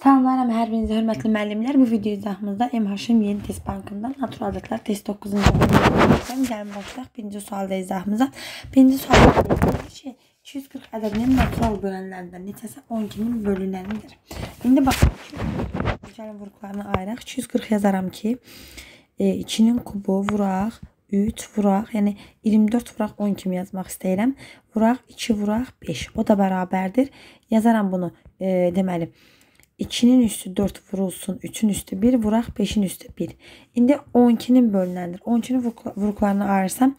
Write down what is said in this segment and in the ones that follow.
Salamlarım hər birinizə hörmətli müəllimlər. Bu video izahımızda M Haşim Yeni Test Bankından Natural Adətlər Test 9-cu bölümdən gəlin başlayaq. Birinci sualda izahımıza. Birinci sualda deyilmiş ki, 240 ədədinin natural bölənlərindən neçəsi 12-nin bölünənidir. İndi baxın, 240 gəlin vurğularını ayıraq. 240 yazaram ki, 2-nin e, kubu vuraq, 3 vuraq, yəni 24 vuraq 10 kimi yazmaq istəyirəm. Vuraq 2 vuraq 5. O da bərabərdir. Yazaram bunu, e, deməli, 2 2-nin üstü 4 vurulsun. 3-ün üstü 1 vuraq. 5-in üstü 1. İndi 12-nin bölünəndir. 12-nin vuruqlarını ayırsam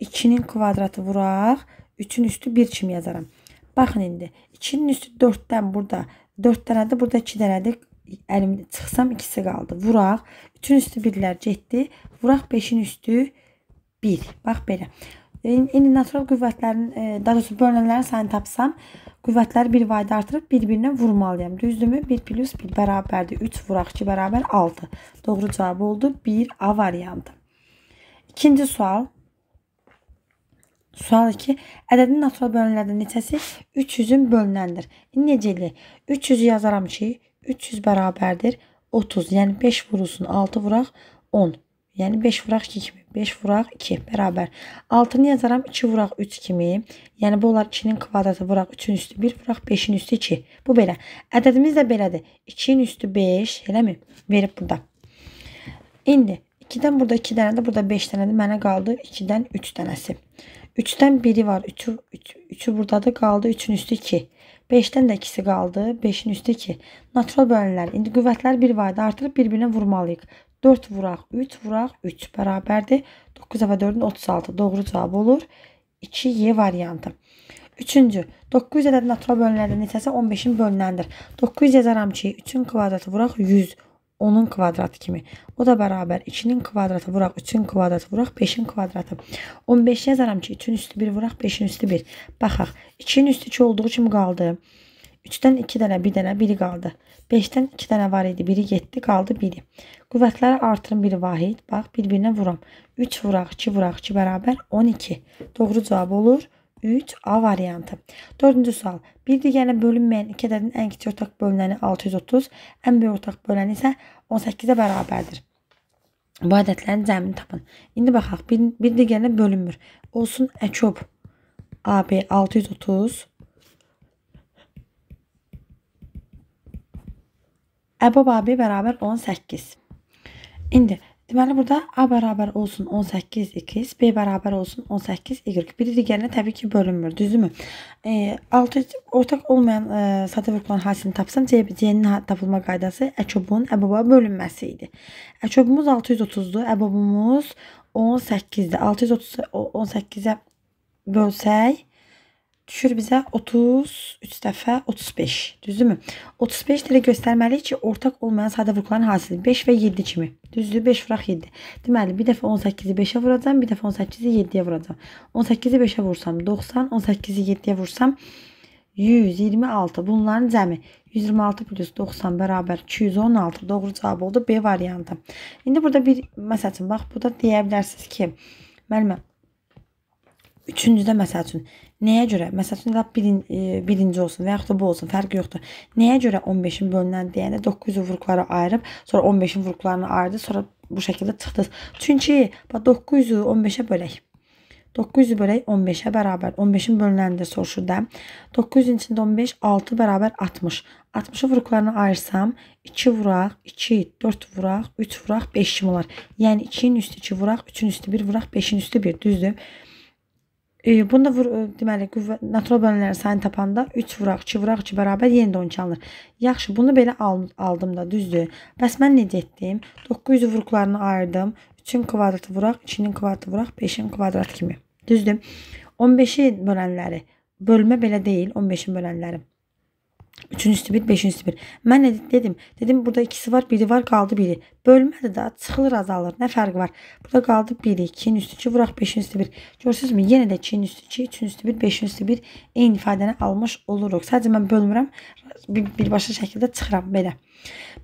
2-nin kvadratı vuraq. 3-ün üstü 1 kimi yazaram. Baxın indi. 2-nin üstü 4-dən burada 4 dənədir. Burada 2 dənədir. Əlimdə çıxsam ikisi qaldı. Vuraq. 3-ün üstü 1-lər getdi. Vuraq 5-in üstü 1. Bax belə. Eyni natural qüvvətlərin, e, daha doğrusu bölünənlərin sayını tapsam, qüvvətləri bir vayda artırıb bir-birinə vurmalıyam. Düzdürmü? 1 plus 1 bərabərdir. 3 vuraq 2 bərabər 6. Doğru cavab oldu. 1 A variantı. İkinci sual. Sual 2. Ədədin natural bölünənlərdən neçəsi 300-ün bölünəndir? İndi necə eləyək? 300-ü yazaram ki, 300 bərabərdir 30. Yəni 5 vurulsun 6 vuraq 10. Yəni 5 vuraq 2 kimi. 5 vuraq 2 bərabər. 6-nı yazaram 2 vuraq 3 kimi. Yəni bu olar 2-nin kvadratı vuraq 3-ün üstü 1 vuraq 5-in üstü 2. Bu belə. Ədədimiz də belədir. 2-nin üstü 5, eləmi? Verib burada. İndi 2-dən burada 2 dənə də, burada 5 dənədir. Mənə qaldı 2-dən 3 dənəsi. 3-dən 1-i var. 3-ü 3-ü burdadır, qaldı 3-ün üstü 2. 5-dən də ikisi qaldı. 5-in üstü 2. Natural bölünlər. İndi qüvvətlər bir vayda artırıb bir-birinə vurmalıyıq. 4 vuraq 3 vuraq 3 bərabərdir. 9 əvə 4-ün 36 doğru cavab olur. 2Y variantı. Üçüncü, 900 ədəd natural bölünəndə neçəsə 15-in bölünəndir. 900 yazaram ki, 3-ün kvadratı vuraq 100, 10-un kvadratı kimi. O da bərabər 2-nin kvadratı vuraq 3-ün kvadratı vuraq 5-in kvadratı. 15 yazaram ki, 3-ün üstü 1 vuraq 5-in üstü 1. Baxaq, 2-nin üstü 2 olduğu kimi qaldı. 3-dən 2 dənə, 1 dənə, biri qaldı. 5-dən 2 dənə var idi, biri getdi, qaldı biri. Qüvvətləri artırın bir vahid. Bax, bir-birinə vuram. 3 vuraq, 2 vuraq, 2 bərabər 12. Doğru cavab olur 3 A variantı. 4-cü sual. Bir digərinə bölünməyən iki ədədin ən kiçik ortaq bölünəni 630, ən böyük ortaq bölünəni isə 18-ə bərabərdir. Bu ədədlərin cəmini tapın. İndi baxaq, bir, bir digərinə bölünmür. Olsun əkub AB 630 Əbu babi bərabər 18. İndi deməli burada A bərabər olsun 18 x, B bərabər olsun 18 y. Biri digərinə təbii ki bölünmür, düzdürmü? E, altı ortaq olmayan e, sadə vurğulan hasilini tapsam C-nin tapılma qaydası əkobun əbaba bölünməsi idi. Əkobumuz 630-dur, əbabumuz 18-dir. 630 18-ə bölsək düşür bizə 33 dəfə 35, düzdürmü? 35 dələ göstərməliyik ki, ortaq olmayan sadə vurğuların hasili 5 və 7 kimi. Düzdür? 5 vuraq 7. Deməli, bir dəfə 18-i 5-ə vuracam, bir dəfə 18-i 7-yə vuracam. 18-i 5-ə vursam 90, 18-i 7-yə vursam 126. Bunların cəmi 126 plus 90 bərabər 216. Doğru cavab oldu B variantı. İndi burada bir məsəl üçün bax, burada deyə bilərsiniz ki, müəllimə Üçüncüdə məsəl üçün nəyə görə? Məsəl üçün lap birin, e, birinci olsun və yaxud da bu olsun, fərqi yoxdur. Nəyə görə 15-in bölünən deyəndə 9-u vurğulara ayırıb, sonra 15-in vurğularını ayırdı, sonra bu şəkildə çıxdınız. Çünki bax 900-ü 15-ə bölək. 900-ü bölək 15-ə bərabər. 15-in bölünəndir soruşur da. 900-ün içində 15, 6 bərabər 60. 60-ı vurğularına ayırsam 2 vuraq, 2, 4 vuraq, 3 vuraq, 5 olar. Yəni 2-nin üstü 2 vuraq, 3-ün üstü 1 vuraq, 5-in üstü 1, düzdür? E, bunda vur, e, deməli qüvvə natural bölənlərin sayını tapanda 3 vuraq, 2 vuraq, 2 bərabər yenə də 12 alınır. Yaxşı, bunu belə al, aldım da, düzdür? Bəs mən necə etdim? 900 vuruqlarını ayırdım. 3-ün kvadratı vuraq, 2-nin kvadratı vuraq, 5-in kvadratı kimi. Düzdür? 15-i bölənləri bölmə belə deyil, 15-in bölənləri. Üçüncüsü bir, beşincisi bir. Mən nə dedim? Dedim burada ikisi var, biri var, qaldı biri. Bölmədir də, çıxılır azalır. Nə fərqi var? Burada qaldı biri, 2-nin üstü 2, vuraq 5-in üstü 1. Görürsünüzmü? Yenə də 2-nin üstü 2, 3-ün üstü 1, 5-in üstü 1 eyni ifadəni almış oluruq. Sadəcə mən bölmürəm, bir, birbaşa şəkildə çıxıram belə.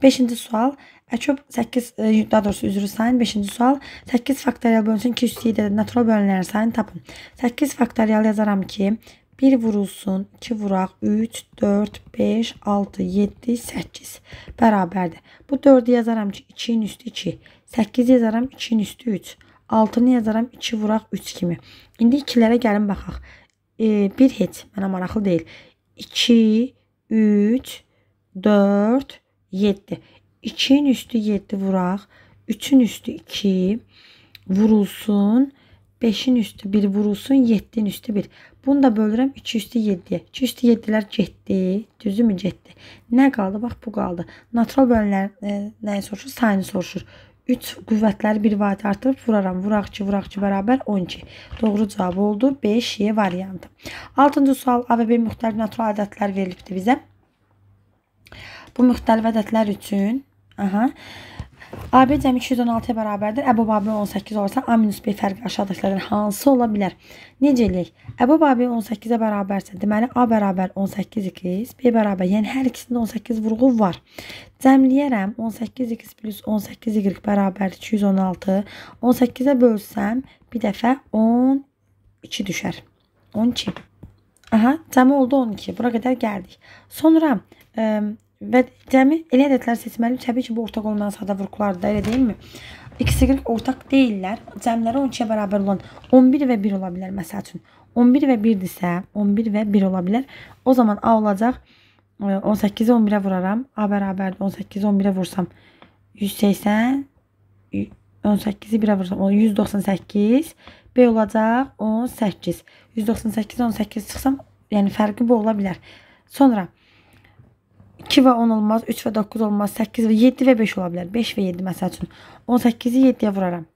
5-ci sual. Əçöp 8, e, daha doğrusu üzrü sayın. 5-ci sual. 8 faktorial bölünsün 2 üstü 7-də natural bölünənlərin sayını tapın. 8 faktorial yazaram ki, 1 vurulsun, 2 vuraq, 3, 4, 5, 6, 7, 8 bərabərdir. Bu 4-ü yazaram ki, 2-nin üstü 2, 8 yazaram 2-nin üstü 3, 6-nı yazaram 2 vuraq 3 kimi. İndi 2-lərə gəlin baxaq. 1 e, heç, mənə maraqlı deyil. 2, 3, 4, 7. 2-nin üstü 7 vuraq, 3-ün üstü 2 vurulsun, 7. 5-in üstü 1 vurulsun 7-nin üstü 1. Bunu da bölürəm 2 üstü 7-yə. 2 üstü 7-lər getdi. Düzümü getdi. Nə qaldı? Bax bu qaldı. Natural bölünlər e, nəyi soruşur? Sayını soruşur. 3 qüvvətləri bir vaxt artırıb vuraram. Vuraq ki, vuraq ki, bərabər 12. Doğru cavab oldu. 5Y e variantı. 6-cı sual A və B müxtəlif natural ədədlər verilibdir bizə. Bu müxtəlif ədədlər üçün aha, AB cəmi 216-ya bərabərdir. Əbu Babil 18 olsa, A minus B fərqi aşağıdakilərdən hansı ola bilər? Necə eləyək? Əbu Babil 18-ə bərabərsə, deməli A bərabər 18 x, B bərabər, yəni hər ikisində 18 vurğu var. Cəmləyərəm 18 x plus 18 y bərabər 216. 18-ə bölsəm bir dəfə 12 düşər. 12. Aha, cəmi oldu 12. Bura qədər gəldik. Sonra ə, Və cəmi elə ədədlər seçməliyik. Təbii ki, bu ortaq olmayan sadə vurğulardır da, elə deyilmi? İkisi 40 ortaq deyillər. Cəmləri 12-yə bərabər olan 11 və 1 ola bilər məsəl üçün. 11 və 1-dirsə, 11 və 1 ola bilər. O zaman A olacaq 18-i e, 11-ə vuraram. A bərabərdir 18-i 11-ə vursam 180 18-i 1-ə vursam 198. B olacaq 18. 198 18 çıxsam, yəni fərqi bu ola bilər. Sonra 2 və 10 olmaz, 3 və 9 olmaz, 8 və 7 və 5 ola bilər. 5 və 7 məsəl üçün. 18-i 7-yə vuraram.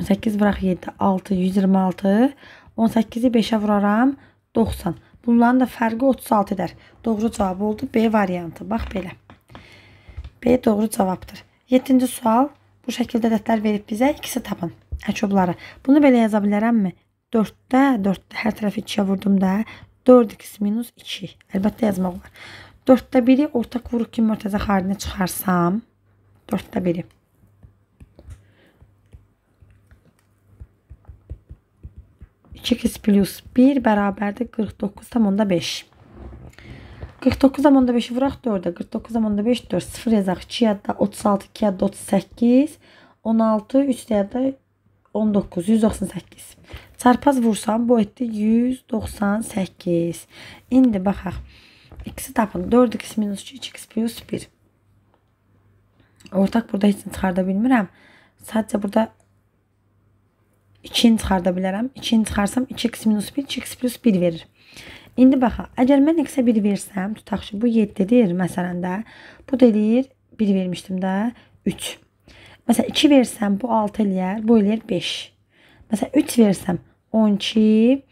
18 vuraq 7, 6, 126. 18-i 5-ə vuraram, 90. Bunların da fərqi 36 edər. Doğru cavab oldu B variantı. Bax belə. B doğru cavabdır. 7-ci sual. Bu şəkildə ədədlər verib bizə ikisi tapın. Əçobları. Bunu belə yaza bilərəmmi? 4-də, 4-də hər tərəfi 2-yə vurdum da. 4x minus 2. Əlbəttə yazmaq var. 4-də 1-i ortaq vuruq kimi mörtəzə xaridinə çıxarsam. 4-də 1-i. x plus 1 bərabərdir 49,5. 49,5-i vuraq 4-də. 49,5 4. 0 yazaq. 2 yadda 36, 2 yadda 38. 16, 3 yadda 19, 198. Çarpaz vursam bu etdi 198. İndi baxaq. X-i tapın. 4x minus 2, 3x plus 1. Ortaq burada heç çıxarda bilmirəm. Sadəcə burada 2-ni çıxarda bilərəm. 2-ni çıxarsam 2x minus 1, 2x plus 1 verir. İndi baxaq. Əgər mən x-ə 1 versəm, tutaq ki, bu 7-dir məsələn də. Bu da eləyir 1 vermişdim də 3. Məsələn 2 versəm bu 6 eləyər, bu eləyər 5. Məsələn 3 versəm 12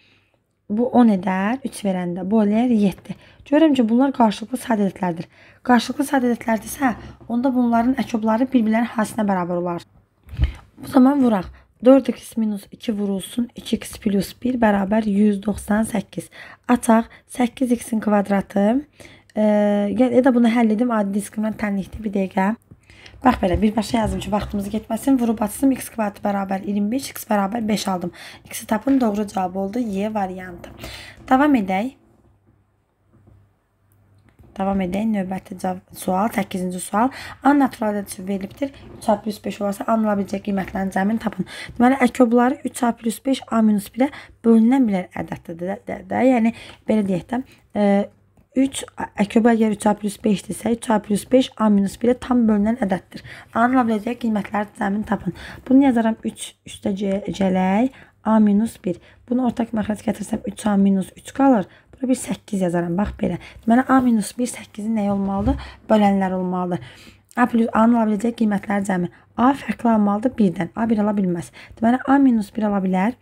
bu 10 edər, 3 verəndə bu eləyər 7. Görürəm ki, bunlar qarşılıqlı sad ədədlərdir. Qarşılıqlı sad ədədlərdirsə, onda bunların əkobları bir-birlərinin hasilinə bərabər olar. Bu zaman vuraq. 4x minus 2 vurulsun 2x plus 1 bərabər 198. Ataq 8x-in kvadratı. E, ya da bunu həll edim adi diskimdən tənlikdə bir dəqiqə. Bax belə birbaşa yazdım ki, vaxtımız getməsin. Vurub açsın. x kvadrat bərabər 25, x bərabər 5 aldım. X-i tapın doğru cavabı oldu Y variantı. Davam edək. Davam edək. Növbəti sual, 8-ci sual. A natural ədədi verilibdir. 3A plus 5 olarsa anıla biləcək qiymətlərin cəmini tapın. Deməli, əkobları 3A plus 5, A minus 1-ə bölünən bilər ədəddir də, də, də. Yəni, belə deyək də, e, 3 əkvə əgər 3A plus 5-dirsə, 3A plus 5 A minus 1-ə tam bölünən ədəddir. A-nın və B-yə qiymətləri cəmin tapın. Bunu yazaram 3 üstə gələk A minus 1. Bunu ortaq məxrəc gətirsəm 3A minus 3 qalır. Bura bir 8 yazaram. Bax belə. Deməli A minus 1 8-in nəyi olmalıdır? Bölənlər olmalıdır. A plus A-nın ala biləcək qiymətləri cəmi. A fərqli almalıdır 1-dən. A 1 ala bilməz. Deməli A minus 1 ala bilər.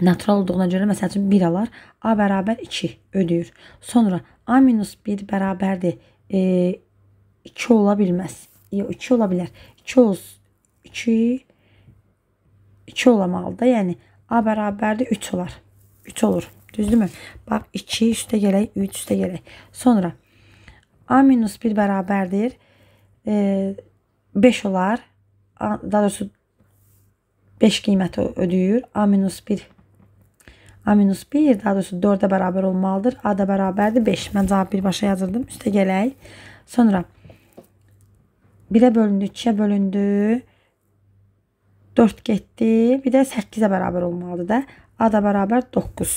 Natural olduğuna görə məsəl üçün 1 alar. A bərabər 2 ödəyir. Sonra A minus 1 bərabərdir. E, 2 ola bilməz. Yox, 2 ola bilər. 2 olsun. 2 2 olamalı da. Yəni A bərabərdir 3 olar. 3 olur. Düzdürmü? Bax 2 üstə gələk, 3 üstə gələk. Sonra A minus 1 bərabərdir. E, 5 olar. A, daha doğrusu 5 qiyməti ödəyir. A minus 1 A minus 1 daha doğrusu 4'e beraber olmalıdır. A da bərabərdir 5. Mən cavab birbaşa yazırdım. Üstə gələk. Sonra 1'ə bölündü, 2'ə bölündü. 4 getdi. Bir də 8'ə bərabər olmalıdır da. A da bərabər 9.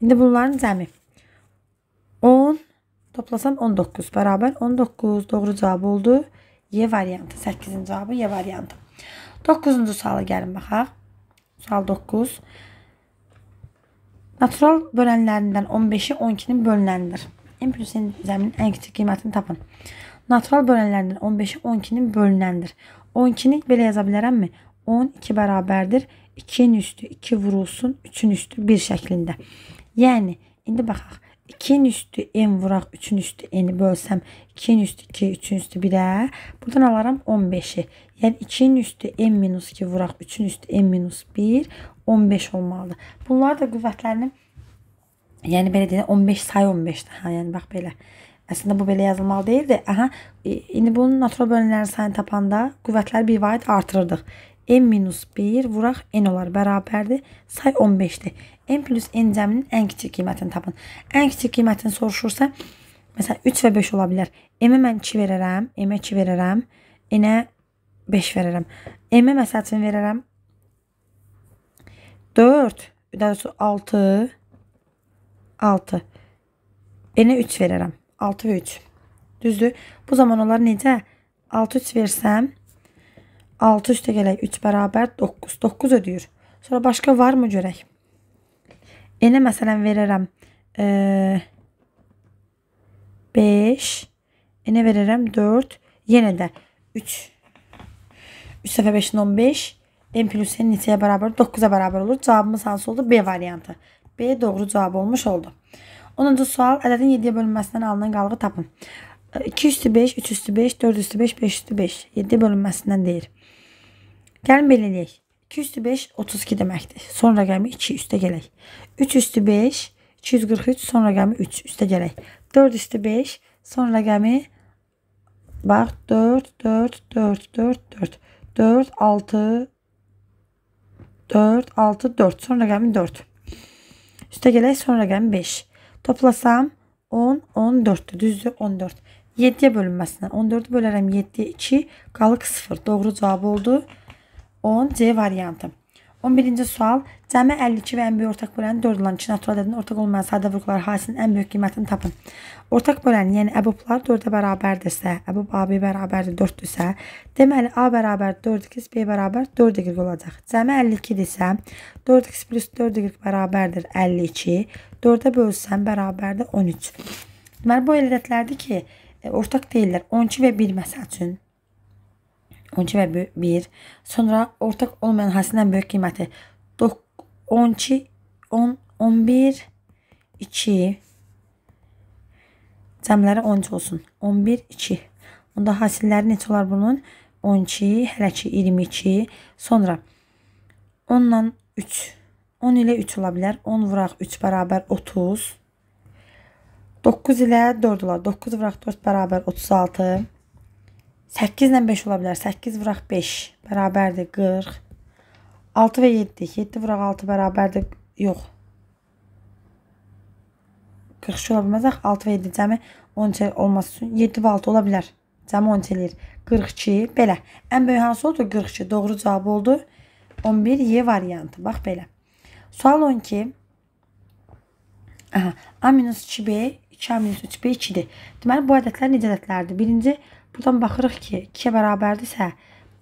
İndi bunların cəmi. 10 toplasam 19 bərabər 19. Doğru cavab oldu. Y variantı. 8-ci cavabı Y variantı. 9-cu suala gəlin baxaq. Sual 9. 9. Natural bölənlərindən 15-i 12-nin bölünənidir. M plus N zəminin ən kiçik qiymətini tapın. Natural bölənlərindən 15-i 12-nin bölünənidir. 12-ni belə yaza bilərəmmi? 12 bərabərdir 2-nin üstü 2 vurulsun 3-ün üstü 1 şəklində. Yəni indi baxaq. 2-nin üstü n vuraq 3-ün üstü n-i bölsəm 2-nin üstü 2, 3-ün üstü 1-ə. Buradan alaram 15-i. Yəni 2-nin üstü n minus 2 vuraq 3-ün üstü n minus 1. 15 olmalıdır. Bunlar da qüvvətlərini yəni belə deyək 15 say 15-dir. Hə, yəni bax belə. Əslində bu belə yazılmalı deyildi. Aha, indi bunun natural bölünənlərin sayını tapanda qüvvətləri bir vahid artırırdıq. n minus 1 vuraq n olar bərabərdir. Say 15-dir. n plus n cəminin ən kiçik qiymətini tapın. Ən kiçik qiymətini soruşursa, məsələn 3 və 5 ola bilər. M-ə mən 2 verərəm, M-ə 2 verərəm, n-ə 5 verərəm. M-ə məsəl üçün verərəm 4, bir daha doğrusu 6, 6. N-ə 3 verərəm. 6 və 3. Düzdür. Bu zaman onlar necə? 6, 3 versəm, 6 üstə gələk 3 bərabər 9. 9 ödəyir. Sonra başqa varmı görək? N-ə məsələn verərəm. E, 5, N-ə verərəm 4, yenə də 3. 3 dəfə 5-in 15, 15 n plus n neçəyə bərabər? 9-a bərabər olur. Cavabımız hansı oldu? B variantı. B doğru cavab olmuş oldu. 10-cu sual. Ədədin 7-yə bölünməsindən alınan qalığı tapın. 2 üstü 5, 3 üstü 5, 4 üstü 5, 5 üstü 5. 7 bölünməsindən deyir. Gəlin belə eləyək. 2 üstü 5, 32 deməkdir. Son rəqəmi 2 üstə gələk. 3 üstü 5, 243, son rəqəmi 3 üstə gələk. 4 üstü 5, son rəqəmi bax 4, 4, 4, 4, 4, 4, 6, 4, 6, 4. Son rakamı 4. Üste gelen son rakamı 5. Toplasam 10, 14'tü. Düzdür 14. 7'ye bölünməsindən 14-ü bölərəm 7-yə 2, kalık 0. Doğru cavab oldu 10C variantı. 11-ci sual. Cəmi 52 və ən böyük ortaq böləni 4 olan 2 natural ədədin ortaq olmayan sadə vurğular halisinin ən böyük qiymətini tapın. Ortaq böləni, yəni əboblar 4-ə bərabərdirsə, əbob AB bərabərdir 4-dürsə, deməli A bərabər 4x, B bərabər 4y olacaq. Cəmi 52-dirsə, 4x plus 4y bərabərdir 52, 4-ə bölsəm bərabərdir 13. Deməli, bu el ədədlərdir ki, e, ortaq deyillər 12 və 1 məsəl üçün. 12 və 1. Sonra ortaq olmayan həsinin böyük qiyməti 12, 10, 11, 2. Cəmləri 13 olsun. 11, 2. Onda hasilləri neçə olar bunun? 12, hələ ki 22. Sonra 10 ilə 3. 10 ilə 3 ola bilər. 10 vuraq 3 bərabər 30. 9 ilə 4 olar. 9 vuraq 4 bərabər 36. 8 ilə 5 ola bilər. 8 vuraq 5 bərabərdir 40. 6 və 7. 7 vuraq 6 bərabərdir. Yox. 42 ola bilməz. 6 və 7 cəmi 12 olması üçün 7 və 6 ola bilər. Cəmi 12 eləyir. 42. Belə. Ən böyük hansı oldu? 42. Doğru cavab oldu. 11 Y variantı. Bax belə. Sual 12. Aha. A-2B 2A-3B 2-dir. Deməli, bu ədədlər necə ədədlərdir? Birinci, Buradan baxırıq ki, 2-yə bərabərdirsə,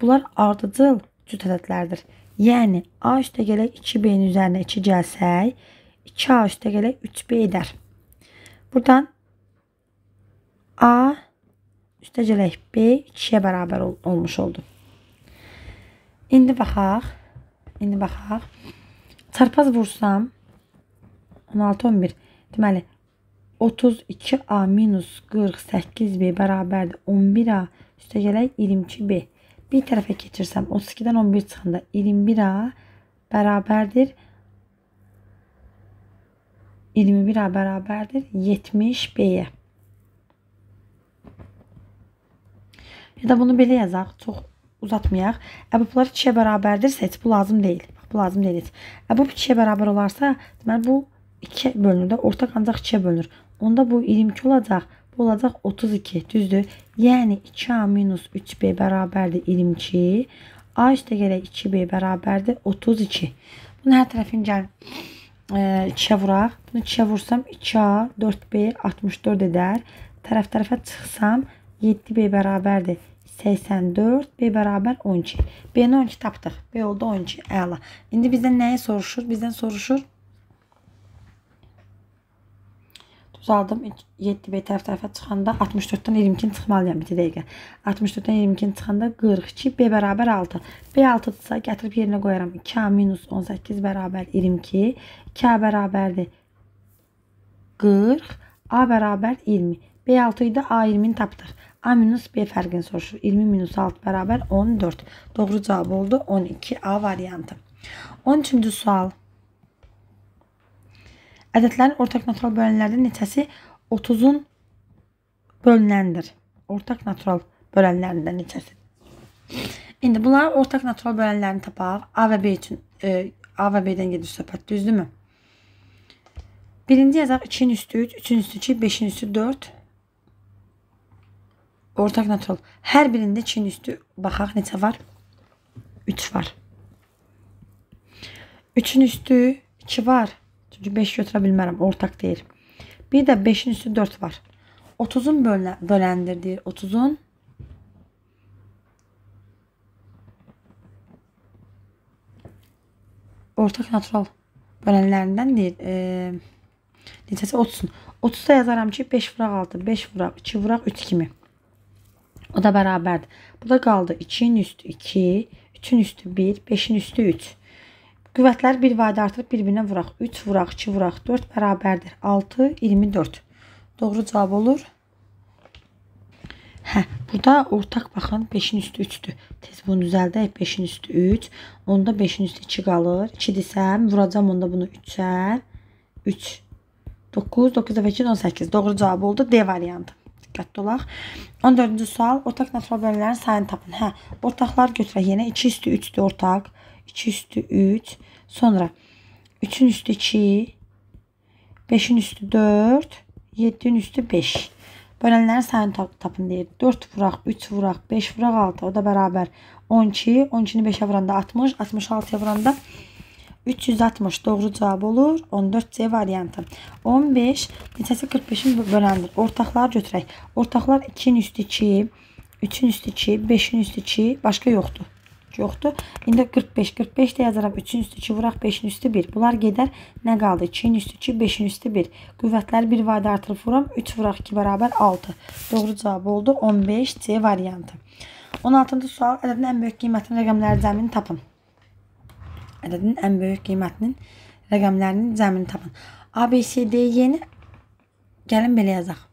bunlar ardıcıl cüt ədədlərdir. Yəni, A üstə gələk 2B-nin üzərinə 2 gəlsək, 2A üstə gələk 3B edər. Buradan A üstə gələk B 2-yə bərabər ol olmuş oldu. İndi baxaq. İndi baxaq. Çarpaz vursam 16 11. Deməli 32A minus 48B bərabərdir 11A üstə gələk 22B. Bir tərəfə keçirsəm 32-dən 11 çıxanda 21A bərabərdir 21A bərabərdir 70B-yə. Ya da bunu belə yazaq, çox uzatmayaq. Əbublar 2-yə bərabərdirsə, heç bu lazım deyil. Bax, bu lazım deyil heç. Əbub 2-yə bərabər olarsa, deməli bu 2 bölünür də, ortaq ancaq 2-yə bölünür. Onda bu 22 olacaq. Bu olacaq 32. Düzdür. Yəni 2A minus 3B bərabərdir 22. A işləgərək 2B bərabərdir 32. Bunu hər tərəfin gəl 2-yə e, vuraq. Bunu 2-yə vursam 2A 4B 64 edər. Tərəf tərəfə çıxsam 7B bərabərdir 84, B bərabər 12. B-ni 12 tapdıq. B oldu 12. Əla. İndi bizdən nəyi soruşur? Bizdən soruşur Düzaldım. 7 B tərəf tərəfə çıxanda 64-dən 22-ni çıxmalıyam bir dəqiqə. 64-dən 22-ni çıxanda 42 B bərabər 6. B 6-dırsa gətirib yerinə qoyaram. K minus 18 bərabər 22. K bərabərdir 40. A bərabər 20. B 6 idi. A 20-ni tapdıq. A minus B fərqini soruşur. 20 minus 6 bərabər 14. Doğru cavab oldu 12 A variantı. 13-cü sual. Ədədlərin ortaq natural bölənlərdən neçəsi 30-un bölünəndir? Ortaq natural bölənlərindən neçəsi? İndi bunların ortaq natural bölənlərini tapaq. A və B üçün e, A və B-dən gedir söhbət, düzdürmü? Birinci yazaq 2-nin üstü 3, 3-ün üstü 2, 5-in üstü 4. Ortaq natural. Hər birində 2-nin üstü baxaq neçə var? 3 var. 3-ün üstü 2 var. Çünki 5 götürə bilmərəm, ortaq deyir. Bir də 5-in üstü 4 var. 30-un bölənə, böləndir deyir. 30-un ortaq natural bölənlərindən deyir. E, necəsə 30-un. 30-da yazaram ki, 5 vuraq 6, 5 vuraq 2 vuraq 3 kimi. O da bərabərdir. Bu da qaldı 2-nin üstü 2, 3-ün üstü 1, 5-in üstü 3. Qüvvətləri bir vahid artırıb bir-birinə vuraq. 3 vuraq, 2 vuraq, 4 bərabərdir. 6, 24. Doğru cavab olur. Hə, burada ortaq baxın 5-in üstü 3-dür. Tez bunu düzəldək. 5-in üstü 3. Onda 5-in üstü 2 qalır. 2 desəm, vuracam onda bunu 3-ə. 3. 9, 9 dəfə 2, 18. Doğru cavab oldu. D variantı. Diqqətli olaq. 14-cü sual. Ortaq natural bölmələrin sayını tapın. Hə, ortaqlar götürək. Yenə yəni 2 üstü 3-dür ortaq. 2 üstü 3. Sonra 3-ün üstü 2, 5-in üstü 4, 7-in üstü 5. Bölənlərin sayını tap tapın deyir. 4 vuraq, 3 vuraq, 5 vuraq, 6. O da bərabər 12. 12-ni 5-ə vuranda 60, 66-ya vuranda 360 doğru cavab olur. 14C variantı. 15 neçəsi 45-in böləndir. Ortaqları götürək. Ortaqlar 2-nin üstü 2, 3-ün üstü 2, 5-in üstü 2, başqa yoxdur. Yoxdur. İndi 45, 45 də yazaraq 3-ün üstü 2 vuraq 5-in üstü 1. Bunlar gedər. Nə qaldı? 2-nin üstü 2, 5-in üstü 1. Qüvvətləri bir vayda artırıb vuram. 3 vuraq 2 bərabər 6. Doğru cavab oldu 15 C variantı. 16-cı sual ədədin ən böyük qiymətinin rəqəmləri cəmini tapın. Ədədin ən böyük qiymətinin rəqəmlərinin cəmini tapın. A, B, C, D, Y-ni gəlin belə yazaq.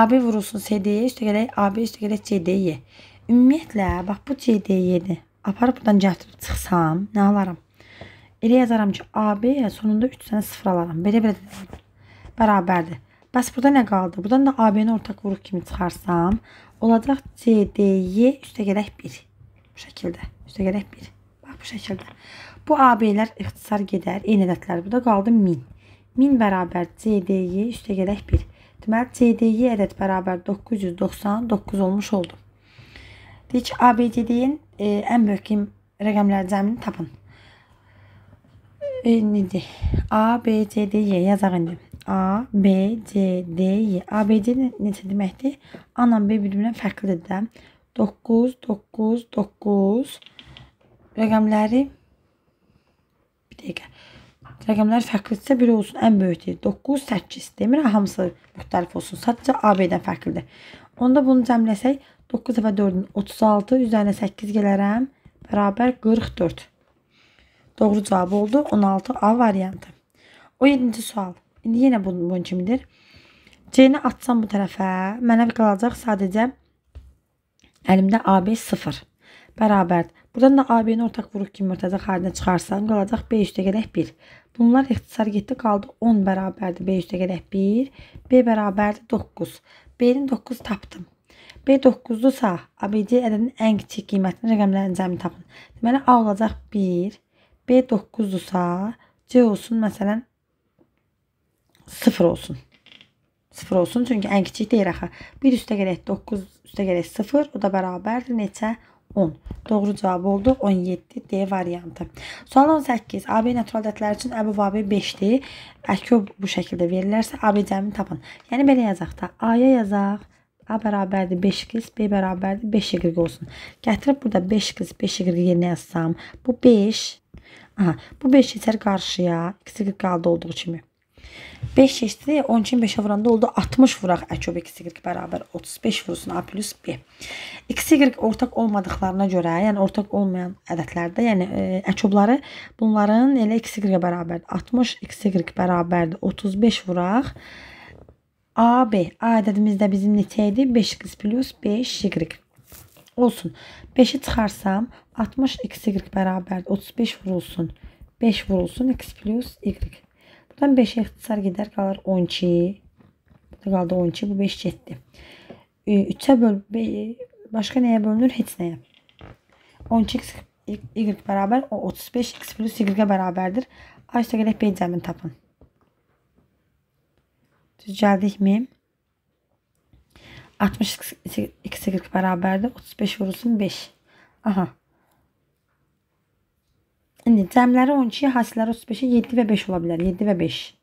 AB vurulsun CD'ye üstə gələk AB üstə gələk CD'ye. Ümumiyyətlə bax bu CD-yi aparıb burdan gətirib çıxsam, nə alaram? Elə yazaram ki, AB sonunda 3 dənə sıfır alaram. Belə-belə də bərabərdir. Bəs burada nə qaldı? Buradan da AB-ni ortaq vuruq kimi çıxarsam, olacaq CD-yi e, üstə gələk 1. Bu şəkildə. Üstə gələk 1. Bax bu şəkildə. Bu AB-lər ixtisar gedər. Eyni ədədlər burada qaldı 1000. 1000 bərabər CD-yi e, üstə gələk 1. Deməli CD-yi e ədəd bərabər 999 olmuş oldu. Deyir ki, ABD-nin e, ən möhkəm rəqəmlər cəmini tapın. E, nədir? ABCD-yə e yazaq indi. A, B, C, D, Y. E. ABD necə deməkdir? A ilə B bir-birindən fərqlidir də. 9, 9, 9 rəqəmləri bir dəqiqə. Rəqəmlər fərqlidirsə biri olsun, ən böyükdür. 9, 8 demir, hamısı müxtəlif olsun. Sadəcə AB-dən fərqlidir. Onda bunu cəmləsək 9 dəfə 4-ün 36 üzərinə 8 gələrəm. Bərabər 44. Doğru cavab oldu 16A variantı. 17-ci sual. İndi yenə bunun, bunun kimidir. C-ni atsam bu tərəfə, mənə qalacaq sadəcə əlimdə AB 0 bərabərdir. Buradan da AB-ni ortaq vuruq kimi mürtəzə xaricinə çıxarsam, qalacaq B üstə gələk 1. Bunlar ixtisar getdi, qaldı 10 bərabərdir. B üstə gələk 1, B bərabərdir 9. B-nin 9 tapdım. B9-dursa, ABD-ədədinin ən kiçik qiymətinin rəqəmlərin cəmini tapın. Deməli, A olacaq 1, B9-dursa, C olsun, məsələn, 0 olsun. 0 olsun, çünki ən kiçik deyir axı. 1 üstə gələk 9 üstə gələk 0, o da bərabərdir neçə? 10. Doğru cavab oldu 17 D variantı. Sual 18. AB natural ədədlər üçün ƏBU və AB 5-dir. Əkub bu şəkildə verilərsə AB cəmini tapın. Yəni belə yazaq da. A-ya yazaq. A bərabərdir 5x, B bərabərdir 5 y olsun. Gətirib burada 5x, 5 y yerinə yazsam, bu 5, aha, bu 5 keçər qarşıya, x y qaldı olduğu kimi. 5 keçdi, 12-ni 5-ə vuranda oldu 60 vuraq. Ə köb x y bərabər 35 vursun a plus b. x y ortaq olmadıqlarına görə, yəni ortaq olmayan ədədlərdə, yəni e, ə köbları bunların elə x y bərabərdir 60, x y bərabərdir 35 vuraq. AB A ədədimizdə bizim neçə idi? 5x plus 5y. Olsun. 5-i çıxarsam 60x-y bərabərdir. 35 vurulsun. 5 vurulsun x plus y. Buradan 5-ə ixtisar gedər qalır 12. Burada qaldı 12. Bu 5 getdi. 3-ə böl başqa nəyə bölünür? Heç nəyə. 12x y bərabər o 35x plus y-ə bərabərdir. A üstə gələk B cəmini tapın. düzeldik mi? 60 2'si 40 35 vurulsun 5. Aha. Şimdi cəmləri 12, hasiler 35 7 ve 5 olabilir. 7 ve 5.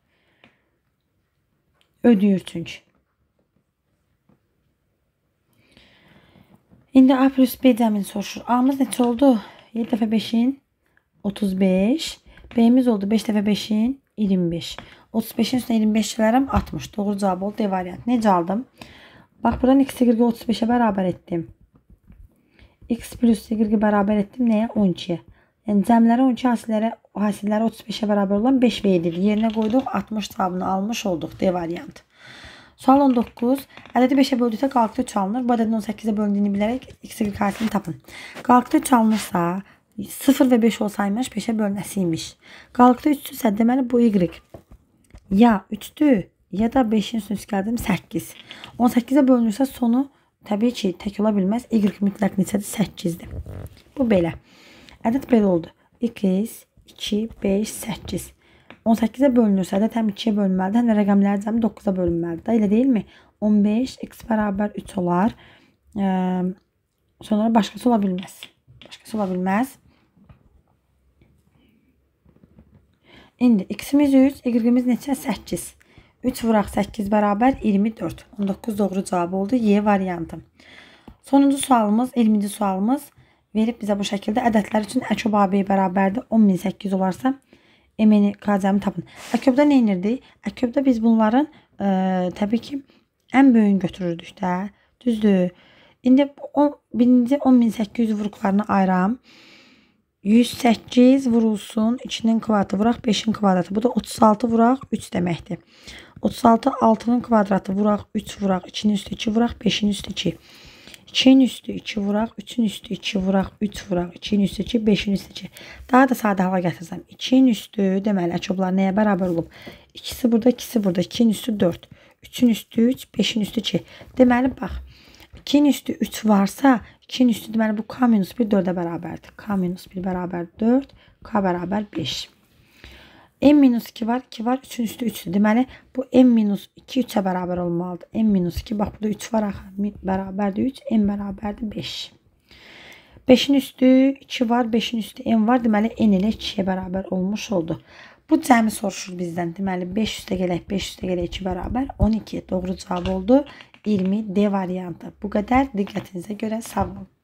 Ödəyir çünki. İndi A plus B cəmin soruşur. A-mız neçə oldu? 7 ve 5'in 35. B'miz oldu 5 ve 5'in in 25. 35-in üstünə 25 çilərəm 60. Doğru cavab oldu. D e variantı. Necə aldım? Bax, buradan x-i 35-ə bərabər etdim. x plus y-i bərabər etdim nəyə? 12-yə. Yəni, cəmlərə 12 hasillərə, hasillərə 35-ə bərabər olan 5 verilir. Yerinə qoyduq, 60 cavabını almış olduq. D variantı. Sual 19. Ədədi 5-ə böldükdə qalıqda 3 alınır. Bu ədədin 18-ə bölündüyünü bilərək x-i qarşılığını tapın. Qalıqda 3 alınırsa 0 və 5 olsaymış 5-ə bölünəsi imiş. Qalıqda 3 isə deməli bu y ya 3-dür, ya da 5-in sünüskarıdır 8. 18-ə bölünürsə sonu təbii ki, tək ola bilməz. Y mütləq neçədir? 8-dir. Bu belə. Ədəd belə oldu. 2, 2, 5, 8. 18-ə bölünürsə ədəd həm 2-yə bölünməlidir, həm də rəqəmlər cəmi 9-a bölünməlidir. Elə deyilmi? 15 x bərabər 3 olar. Sonra başqası ola bilməz. Başqası ola bilməz. İndi x-imiz 3, y-imiz neçə? 8. 3 vuraq 8 bərabər 24. 19 doğru cavab oldu. Y variantı. Sonuncu sualımız, 20-ci sualımız verib bizə bu şəkildə ədədlər üçün əkob AB bərabərdir. 10800 olarsa MN qacəmi tapın. Əköbdə nə inirdik? Əköbdə biz bunların ə, e, təbii ki ən böyüyünü götürürdük də. Düzdür? İndi 10 birinci 10800 vuruqlarını ayıram. 108 vurulsun 2-nin kvadratı vuraq 5-in kvadratı. Bu da 36 vuraq 3 deməkdir. 36 6-nın kvadratı vuraq 3 vuraq 2-nin üstü 2 vuraq 5-in üstü 2. 2-nin üstü 2 vuraq 3-ün üstü 2 vuraq 3 vuraq 2-nin üstü 2 5-in üstü 2. Daha da sadə hala gətirsəm 2-nin üstü deməli əkoblar nəyə bərabər olub? İkisi burada, ikisi burada. 2-nin üstü 4. 3-ün üstü 3, 5-in üstü 2. Deməli bax 2-nin üstü 3 varsa 2-nin üstü deməli bu k minus 1 4-ə bərabərdir. k minus 1 bərabər 4, k bərabər 5. m minus 2 var, 2 var, 3-ün üstü 3-dür. Deməli bu m minus 2 3-ə bərabər olmalıdır. m minus 2, bax burada 3 var axı, bərabərdir 3, m bərabərdir 5. 5-in üstü 2 var, 5-in üstü m var. Deməli n ilə 2-yə bərabər olmuş oldu. Bu cəmi soruşur bizdən. Deməli 5 üstə gələk, 5 üstə gələk 2 bərabər 12. Doğru cavab oldu. 20 D varyanta. Bu kadar dikkatinize göre sağ olun.